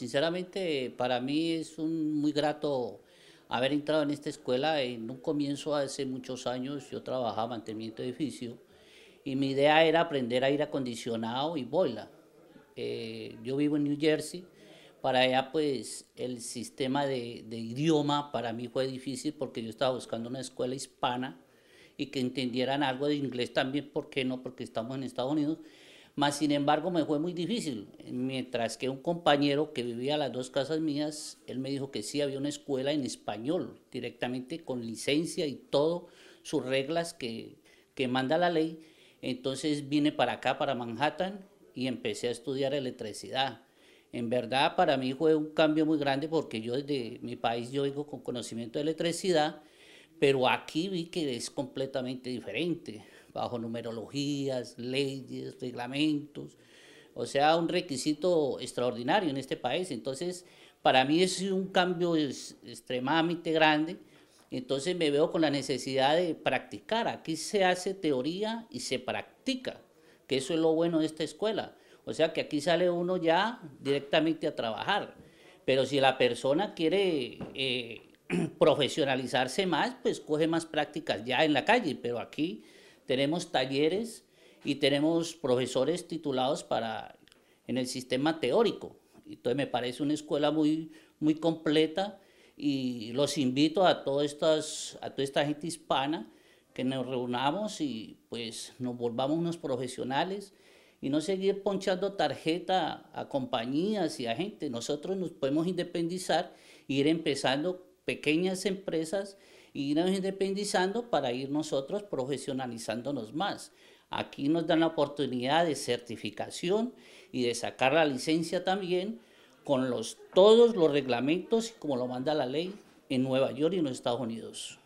Sinceramente, para mí es un muy grato haber entrado en esta escuela. En un comienzo, hace muchos años, yo trabajaba mantenimiento de edificio y mi idea era aprender a ir acondicionado y boila. Eh, yo vivo en New Jersey. Para allá, pues, el sistema de, de idioma para mí fue difícil porque yo estaba buscando una escuela hispana y que entendieran algo de inglés también, ¿por qué no? Porque estamos en Estados Unidos mas, sin embargo, me fue muy difícil. Mientras que un compañero que vivía a las dos casas mías, él me dijo que sí había una escuela en español, directamente con licencia y todo, sus reglas que, que manda la ley. Entonces vine para acá, para Manhattan, y empecé a estudiar electricidad. En verdad, para mí fue un cambio muy grande porque yo desde mi país yo vengo con conocimiento de electricidad, pero aquí vi que es completamente diferente bajo numerologías, leyes, reglamentos, o sea, un requisito extraordinario en este país. Entonces, para mí es un cambio extremadamente grande. Entonces me veo con la necesidad de practicar. Aquí se hace teoría y se practica, que eso es lo bueno de esta escuela. O sea que aquí sale uno ya directamente a trabajar. Pero si la persona quiere eh, profesionalizarse más, pues coge más prácticas ya en la calle. Pero aquí tenemos talleres y tenemos profesores titulados para en el sistema teórico. Entonces me parece una escuela muy, muy completa y los invito a, todas estas, a toda esta gente hispana que nos reunamos y pues nos volvamos unos profesionales y no seguir ponchando tarjeta a compañías y a gente. Nosotros nos podemos independizar e ir empezando pequeñas empresas y irnos independizando para ir nosotros profesionalizándonos más. Aquí nos dan la oportunidad de certificación y de sacar la licencia también con los, todos los reglamentos como lo manda la ley en Nueva York y en los Estados Unidos.